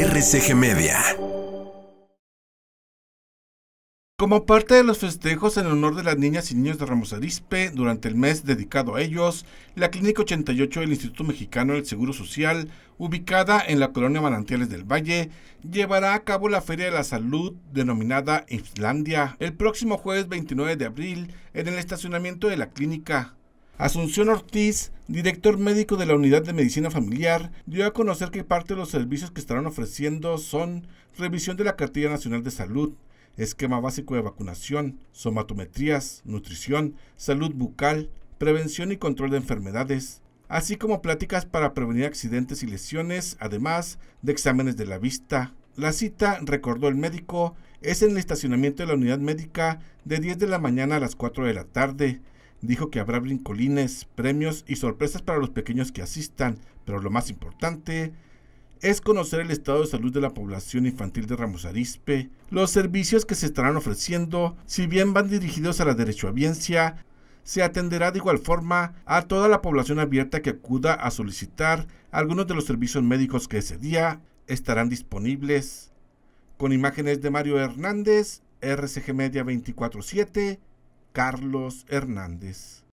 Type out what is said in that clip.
RCG Media. Como parte de los festejos en honor de las niñas y niños de Ramos Arispe, durante el mes dedicado a ellos, la Clínica 88 del Instituto Mexicano del Seguro Social, ubicada en la colonia Manantiales del Valle, llevará a cabo la Feria de la Salud denominada Islandia el próximo jueves 29 de abril en el estacionamiento de la clínica Asunción Ortiz, director médico de la Unidad de Medicina Familiar, dio a conocer que parte de los servicios que estarán ofreciendo son revisión de la Cartilla Nacional de Salud, esquema básico de vacunación, somatometrías, nutrición, salud bucal, prevención y control de enfermedades, así como pláticas para prevenir accidentes y lesiones, además de exámenes de la vista. La cita, recordó el médico, es en el estacionamiento de la unidad médica de 10 de la mañana a las 4 de la tarde Dijo que habrá brincolines, premios y sorpresas para los pequeños que asistan, pero lo más importante es conocer el estado de salud de la población infantil de Ramos Arispe, los servicios que se estarán ofreciendo, si bien van dirigidos a la derechohabiencia, se atenderá de igual forma a toda la población abierta que acuda a solicitar algunos de los servicios médicos que ese día estarán disponibles. Con imágenes de Mario Hernández, RCG Media 24-7, Carlos Hernández.